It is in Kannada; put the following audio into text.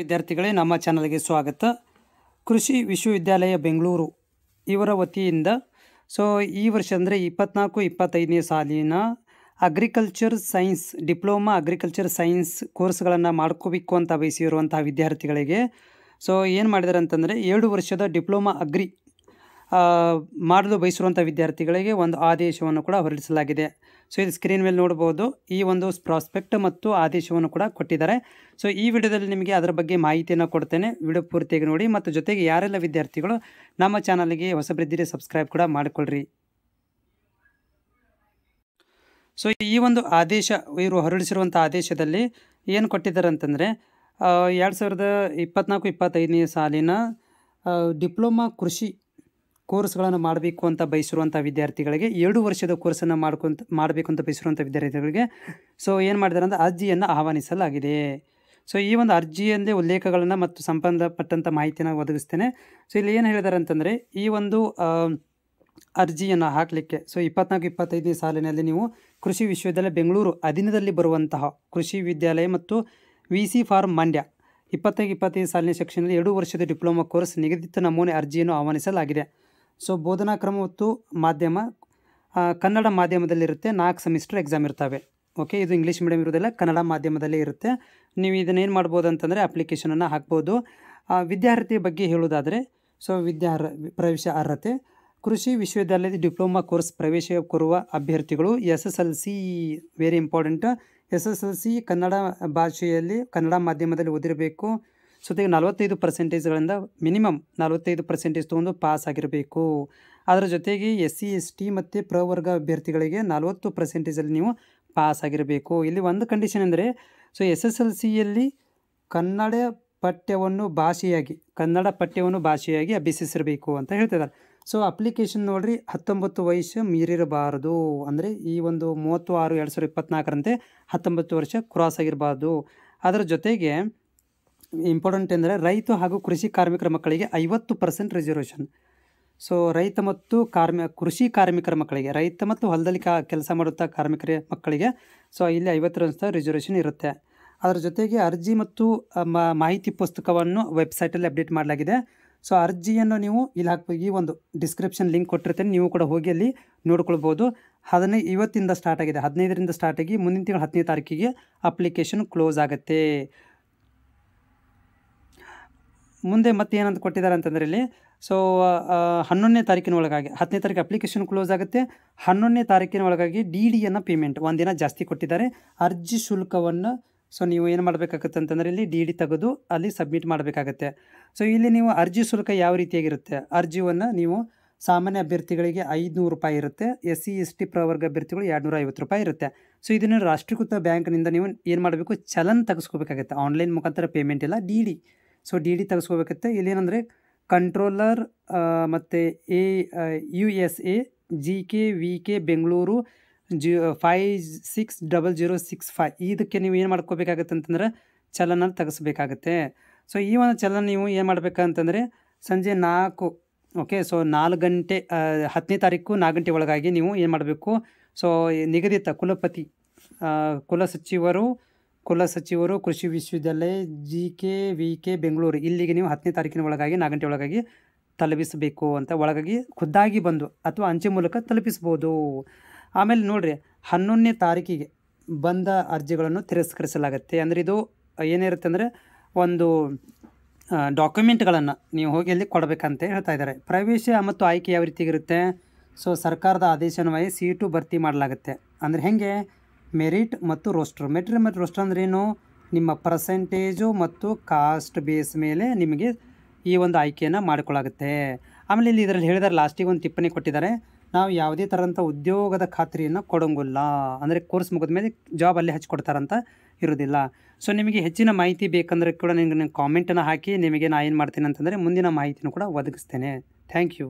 ವಿದ್ಯಾರ್ಥಿಗಳೇ ನಮ್ಮ ಚಾನಲ್ಗೆ ಸ್ವಾಗತ ಕೃಷಿ ವಿಶ್ವವಿದ್ಯಾಲಯ ಬೆಂಗಳೂರು ಇವರ ವತಿಯಿಂದ ಸೊ ಈ ವರ್ಷ ಅಂದರೆ ಇಪ್ಪತ್ನಾಲ್ಕು ಇಪ್ಪತ್ತೈದನೇ ಸಾಲಿನ agriculture science diploma agriculture science ಕೋರ್ಸ್ಗಳನ್ನು ಮಾಡ್ಕೋಬೇಕು ಅಂತ ಬಯಸಿರುವಂತಹ ವಿದ್ಯಾರ್ಥಿಗಳಿಗೆ ಸೊ ಏನು ಮಾಡಿದಾರೆ ಅಂತಂದರೆ ಏಳು ವರ್ಷದ ಡಿಪ್ಲೊಮಾ ಅಗ್ರಿ ಮಾಡಲು ಬಯಸಿರುವಂಥ ವಿದ್ಯಾರ್ಥಿಗಳಿಗೆ ಒಂದು ಆದೇಶವನ್ನು ಕೂಡ ಹೊರಡಿಸಲಾಗಿದೆ ಸೊ ಇದು ಸ್ಕ್ರೀನ್ ಮೇಲೆ ನೋಡ್ಬೋದು ಈ ಒಂದು ಪ್ರಾಸ್ಪೆಕ್ಟ್ ಮತ್ತು ಆದೇಶವನ್ನು ಕೂಡ ಕೊಟ್ಟಿದ್ದಾರೆ ಸೊ ಈ ವಿಡಿಯೋದಲ್ಲಿ ನಿಮಗೆ ಅದರ ಬಗ್ಗೆ ಮಾಹಿತಿಯನ್ನು ಕೊಡ್ತೇನೆ ವಿಡಿಯೋ ಪೂರ್ತಿಯಾಗಿ ನೋಡಿ ಮತ್ತು ಜೊತೆಗೆ ಯಾರೆಲ್ಲ ವಿದ್ಯಾರ್ಥಿಗಳು ನಮ್ಮ ಚಾನಲ್ಗೆ ಹೊಸಬ್ರಿದ್ದೀರಿ ಸಬ್ಸ್ಕ್ರೈಬ್ ಕೂಡ ಮಾಡಿಕೊಳ್ಳ್ರಿ ಸೊ ಈ ಒಂದು ಆದೇಶ ಇವರು ಹೊರಡಿಸಿರುವಂಥ ಆದೇಶದಲ್ಲಿ ಏನು ಕೊಟ್ಟಿದ್ದಾರೆ ಅಂತಂದರೆ ಎರಡು ಸಾವಿರದ ಇಪ್ಪತ್ತ್ನಾಲ್ಕು ಇಪ್ಪತ್ತೈದನೇ ಸಾಲಿನ ಡಿಪ್ಲೊಮಾ ಕೃಷಿ ಕೋರ್ಸ್ಗಳನ್ನು ಮಾಡಬೇಕು ಅಂತ ಬಯಸಿರುವಂಥ ವಿದ್ಯಾರ್ಥಿಗಳಿಗೆ ಎರಡು ವರ್ಷದ ಕೋರ್ಸನ್ನು ಮಾಡ್ಕೊಂತ ಮಾಡಬೇಕು ಅಂತ ಬಯಸಿರುವಂಥ ವಿದ್ಯಾರ್ಥಿಗಳಿಗೆ ಸೊ ಏನು ಮಾಡಿದ್ದಾರೆ ಅಂದರೆ ಅರ್ಜಿಯನ್ನು ಆಹ್ವಾನಿಸಲಾಗಿದೆ ಸೊ ಈ ಒಂದು ಅರ್ಜಿಯಲ್ಲೇ ಉಲ್ಲೇಖಗಳನ್ನು ಮತ್ತು ಸಂಬಂಧಪಟ್ಟಂಥ ಮಾಹಿತಿಯನ್ನು ಒದಗಿಸ್ತೇನೆ ಸೊ ಇಲ್ಲಿ ಏನು ಹೇಳಿದ್ದಾರೆ ಅಂತಂದರೆ ಈ ಒಂದು ಅರ್ಜಿಯನ್ನು ಹಾಕಲಿಕ್ಕೆ ಸೊ ಇಪ್ಪತ್ನಾಲ್ಕು ಇಪ್ಪತ್ತೈದನೇ ಸಾಲಿನಲ್ಲಿ ನೀವು ಕೃಷಿ ವಿಶ್ವವಿದ್ಯಾಲಯ ಬೆಂಗಳೂರು ಅಧೀನದಲ್ಲಿ ಬರುವಂತಹ ಕೃಷಿ ವಿದ್ಯಾಲಯ ಮತ್ತು ವಿ ಸಿ ಫಾರ್ಮ್ ಮಂಡ್ಯ ಇಪ್ಪತ್ತೈದು ಇಪ್ಪತ್ತೈದು ಸಾಲಿನ ಸೆಕ್ಷನಲ್ಲಿ ಎರಡು ವರ್ಷದ ಡಿಪ್ಲೊಮಾ ಕೋರ್ಸ್ ನಿಗದಿತ ನಮೂನೆ ಅರ್ಜಿಯನ್ನು ಆಹ್ವಾನಿಸಲಾಗಿದೆ ಸೊ ಬೋಧನಾ ಕ್ರಮ ಮತ್ತು ಮಾಧ್ಯಮ ಕನ್ನಡ ಮಾಧ್ಯಮದಲ್ಲಿರುತ್ತೆ ನಾಲ್ಕು ಸೆಮಿಸ್ಟರ್ ಎಕ್ಸಾಮ್ ಇರ್ತವೆ ಓಕೆ ಇದು ಇಂಗ್ಲೀಷ್ ಮೀಡಿಯಮ್ ಇರೋದಿಲ್ಲ ಕನ್ನಡ ಮಾಧ್ಯಮದಲ್ಲೇ ಇರುತ್ತೆ ನೀವು ಇದನ್ನೇನು ಮಾಡ್ಬೋದು ಅಂತಂದರೆ ಅಪ್ಲಿಕೇಶನನ್ನು ಹಾಕ್ಬೋದು ವಿದ್ಯಾರ್ಥಿ ಬಗ್ಗೆ ಹೇಳೋದಾದರೆ ಸೊ ವಿದ್ಯಾರ್ ಪ್ರವೇಶ ಅರ್ಹತೆ ಕೃಷಿ ವಿಶ್ವವಿದ್ಯಾಲಯದ ಡಿಪ್ಲೊಮಾ ಕೋರ್ಸ್ ಪ್ರವೇಶ ಕೊರುವ ಅಭ್ಯರ್ಥಿಗಳು S S L C very important S S L C Kannada ಭಾಷೆಯಲ್ಲಿ ಕನ್ನಡ ಮಾಧ್ಯಮದಲ್ಲಿ ಓದಿರಬೇಕು ಜೊತೆಗೆ ನಲವತ್ತೈದು ಪರ್ಸೆಂಟೇಜ್ಗಳಿಂದ ಮಿನಿಮಮ್ ನಲವತ್ತೈದು ಪರ್ಸೆಂಟೇಜ್ ತೊಗೊಂಡು ಪಾಸ್ ಆಗಿರಬೇಕು ಅದರ ಜೊತೆಗೆ ಎಸ್ ಸಿ ಎಸ್ ಟಿ ಮತ್ತು ಪ್ರವರ್ಗ ಅಭ್ಯರ್ಥಿಗಳಿಗೆ ನಲವತ್ತು ಪರ್ಸೆಂಟೇಜಲ್ಲಿ ನೀವು ಪಾಸ್ ಆಗಿರಬೇಕು ಇಲ್ಲಿ ಒಂದು ಕಂಡೀಷನ್ ಅಂದರೆ ಸೊ ಎಸ್ ಎಸ್ ಎಲ್ ಸಿಯಲ್ಲಿ ಕನ್ನಡ ಪಠ್ಯವನ್ನು ಭಾಷೆಯಾಗಿ ಕನ್ನಡ ಪಠ್ಯವನ್ನು ಭಾಷೆಯಾಗಿ ಅಭ್ಯಸಿಸಿರಬೇಕು ಅಂತ ಹೇಳ್ತಿದ್ದಾರೆ ಸೊ ಅಪ್ಲಿಕೇಶನ್ ನೋಡಿರಿ ಹತ್ತೊಂಬತ್ತು ವಯಸ್ಸು ಮೀರಿರಬಾರದು ಅಂದರೆ ಈ ಒಂದು ಮೂವತ್ತು ಆರು ಎರಡು ಸಾವಿರದ ಇಪ್ಪತ್ತ್ನಾಲ್ಕರಂತೆ ಹತ್ತೊಂಬತ್ತು ವರ್ಷ ಕ್ರಾಸ್ ಆಗಿರಬಾರ್ದು ಅದರ ಜೊತೆಗೆ ಇಂಪಾರ್ಟೆಂಟ್ ಎಂದರೆ ರೈತ ಹಾಗೂ ಕೃಷಿ ಕಾರ್ಮಿಕರ ಮಕ್ಕಳಿಗೆ ಐವತ್ತು ಪರ್ಸೆಂಟ್ ರಿಸರ್ವೇಷನ್ ಸೊ ರೈತ ಮತ್ತು ಕಾರ್ಮಿ ಕೃಷಿ ಕಾರ್ಮಿಕರ ಮಕ್ಕಳಿಗೆ ರೈತ ಮತ್ತು ಹೊಲದಲ್ಲಿ ಕಾ ಕೆಲಸ ಮಾಡುತ್ತಾ ಕಾರ್ಮಿಕರ ಮಕ್ಕಳಿಗೆ ಸೊ ಇಲ್ಲಿ ಐವತ್ತರಷ್ಟು ರಿಸರ್ವೇಷನ್ ಇರುತ್ತೆ ಅದರ ಜೊತೆಗೆ ಅರ್ಜಿ ಮತ್ತು ಮಾಹಿತಿ ಪುಸ್ತಕವನ್ನು ವೆಬ್ಸೈಟಲ್ಲಿ ಅಪ್ಡೇಟ್ ಮಾಡಲಾಗಿದೆ ಸೊ ಅರ್ಜಿಯನ್ನು ನೀವು ಇಲ್ಲಿ ಹಾಕ್ಬೇಕು ಈ ಒಂದು ಡಿಸ್ಕ್ರಿಪ್ಷನ್ ಲಿಂಕ್ ಕೊಟ್ಟಿರ್ತೇನೆ ನೀವು ಕೂಡ ಹೋಗಿ ಅಲ್ಲಿ ನೋಡ್ಕೊಳ್ಬೋದು ಹದಿನೈದು ಇವತ್ತಿಂದ ಸ್ಟಾರ್ಟ್ ಆಗಿದೆ ಹದಿನೈದರಿಂದ ಸ್ಟಾರ್ಟಾಗಿ ಮುಂದಿನ ತಿಂಗಳು ಹತ್ತನೇ ತಾರೀಕಿಗೆ ಅಪ್ಲಿಕೇಶನ್ ಕ್ಲೋಸ್ ಆಗುತ್ತೆ ಮುಂದೆ ಮತ್ತೆ ಏನಂತ ಕೊಟ್ಟಿದ್ದಾರೆ ಅಂತಂದರೆ ಇಲ್ಲಿ ಸೊ ಹನ್ನೊಂದನೇ ತಾರೀಕಿನ ಒಳಗಾಗಿ ಹತ್ತನೇ ತಾರೀಕು ಅಪ್ಲಿಕೇಶನ್ ಕ್ಲೋಸ್ ಆಗುತ್ತೆ ಹನ್ನೊಂದನೇ ತಾರೀಕಿನ ಒಳಗಾಗಿ ಡಿ ಡಿಯನ್ನು ಪೇಮೆಂಟ್ ಒಂದಿನ ಜಾಸ್ತಿ ಕೊಟ್ಟಿದ್ದಾರೆ ಅರ್ಜಿ ಶುಲ್ಕವನ್ನು ಸೊ ನೀವು ಏನು ಮಾಡಬೇಕಾಗುತ್ತೆ ಅಂತಂದರೆ ಇಲ್ಲಿ ಡಿ ಡಿ ತೆಗೆದು ಅಲ್ಲಿ ಸಬ್ಮಿಟ್ ಮಾಡಬೇಕಾಗತ್ತೆ ಸೊ ಇಲ್ಲಿ ನೀವು ಅರ್ಜಿ ಶುಲ್ಕ ಯಾವ ರೀತಿಯಾಗಿರುತ್ತೆ ಅರ್ಜಿಯನ್ನು ನೀವು ಸಾಮಾನ್ಯ ಅಭ್ಯರ್ಥಿಗಳಿಗೆ ಐದುನೂರು ರೂಪಾಯಿ ಇರುತ್ತೆ ಎಸ್ ಸಿ ಎಸ್ ಟಿ ಪ್ರವರ್ಗ ಅಭ್ಯರ್ಥಿಗಳು ಎರಡುನೂರ ಐವತ್ತು ರೂಪಾಯಿ ಇರುತ್ತೆ ಸೊ ಇದನ್ನು ರಾಷ್ಟ್ರೀಕೃತ ಬ್ಯಾಂಕ್ನಿಂದ ನೀವು ಏನು ಮಾಡಬೇಕು ಚಲನ್ ತೆಗೆಸ್ಕೋಬೇಕಾಗುತ್ತೆ ಆನ್ಲೈನ್ ಮುಖಾಂತರ ಪೇಮೆಂಟ್ ಇಲ್ಲ D D so D D ತೆಗೆಸ್ಕೋಬೇಕತ್ತೆ ಇಲ್ಲೇನೆಂದರೆ ಕಂಟ್ರೋಲರ್ ಮತ್ತು A U S A G K V K Bengaluru ಜಿ five six double zero six five ಇದಕ್ಕೆ ನೀವು ಏನು ಮಾಡ್ಕೋಬೇಕಾಗತ್ತೆ ಅಂತಂದ್ರೆ ಚಲನ ತೆಗೆಸ್ಬೇಕಾಗತ್ತೆ ಸೊ ಈ ಒಂದು ಚಲನ ನೀವು ಏನು ಮಾಡಬೇಕಂತಂದರೆ ಸಂಜೆ ನಾಲ್ಕು ಓಕೆ ಸೊ ನಾಲ್ಕು ಗಂಟೆ ಹತ್ತನೇ ತಾರೀಕು ನಾಲ್ಕು ಗಂಟೆ ಒಳಗಾಗಿ ನೀವು ಏನು ಮಾಡಬೇಕು ಸೊ ನಿಗದಿತ ಕುಲಪತಿ ಕುಲಸಚಿವರು ಕುಲ ಕೃಷಿ ವಿಶ್ವವಿದ್ಯಾಲಯ G K V K Bengaluru ಇಲ್ಲಿಗೆ ನೀವು ಹತ್ತನೇ ತಾರೀಕಿನ ಒಳಗಾಗಿ ನಾಗಂಟೆ ಒಳಗಾಗಿ ತಲುಪಿಸಬೇಕು ಅಂತ ಒಳಗಾಗಿ ಖುದ್ದಾಗಿ ಬಂದು ಅಥವಾ ಅಂಚೆ ಮೂಲಕ ತಲುಪಿಸ್ಬೋದು ಆಮೇಲೆ ನೋಡಿರಿ ಹನ್ನೊಂದನೇ ತಾರೀಕಿಗೆ ಬಂದ ಅರ್ಜಿಗಳನ್ನು ತಿರಸ್ಕರಿಸಲಾಗುತ್ತೆ ಅಂದರೆ ಇದು ಏನಿರುತ್ತೆ ಅಂದರೆ ಒಂದು ಡಾಕ್ಯುಮೆಂಟ್ಗಳನ್ನು ನೀವು ಹೋಗಿ ಅಲ್ಲಿ ಕೊಡಬೇಕಂತ ಹೇಳ್ತಾ ಇದ್ದಾರೆ ಪ್ರವೇಶ ಮತ್ತು ಆಯ್ಕೆ ಯಾವ ರೀತಿಗಿರುತ್ತೆ ಸೊ ಸರ್ಕಾರದ ಆದೇಶನ್ವಾಗಿ ಸೀಟು ಭರ್ತಿ ಮಾಡಲಾಗುತ್ತೆ ಅಂದರೆ ಹೇಗೆ ಮೆರಿಟ್ ಮತ್ತು ರೋಸ್ಟರ್ ಮೆಟ್ರಿ ಮತ್ತು ರೋಸ್ಟರ್ ಏನು ನಿಮ್ಮ ಪರ್ಸೆಂಟೇಜು ಮತ್ತು ಕಾಸ್ಟ್ ಬೇಸ್ ಮೇಲೆ ನಿಮಗೆ ಈ ಒಂದು ಆಯ್ಕೆಯನ್ನು ಮಾಡಿಕೊಳ್ಳಾಗುತ್ತೆ ಆಮೇಲೆ ಇಲ್ಲಿ ಇದರಲ್ಲಿ ಹೇಳಿದಾರೆ ಲಾಸ್ಟಿಗೆ ಒಂದು ಟಿಪ್ಪಣಿ ಕೊಟ್ಟಿದ್ದಾರೆ ನಾವು ಯಾವುದೇ ಥರಂಥ ಉದ್ಯೋಗದ ಖಾತ್ರಿಯನ್ನು ಕೊಡೋಂಗಿಲ್ಲ ಅಂದರೆ ಕೋರ್ಸ್ ಮುಗಿದ ಮೇಲೆ ಜಾಬ್ ಅಲ್ಲಿ ಹಚ್ಕೊಡ್ತಾರಂತ ಇರೋದಿಲ್ಲ ಸೊ ನಿಮಗೆ ಹೆಚ್ಚಿನ ಮಾಹಿತಿ ಬೇಕಂದರೆ ಕೂಡ ನಿಮಗೆ ಕಾಮೆಂಟನ್ನು ಹಾಕಿ ನಿಮಗೆ ನಾನು ಏನು ಮಾಡ್ತೀನಿ ಅಂತಂದರೆ ಮುಂದಿನ ಮಾಹಿತಿನೂ ಕೂಡ ಒದಗಿಸ್ತೇನೆ ಥ್ಯಾಂಕ್ ಯು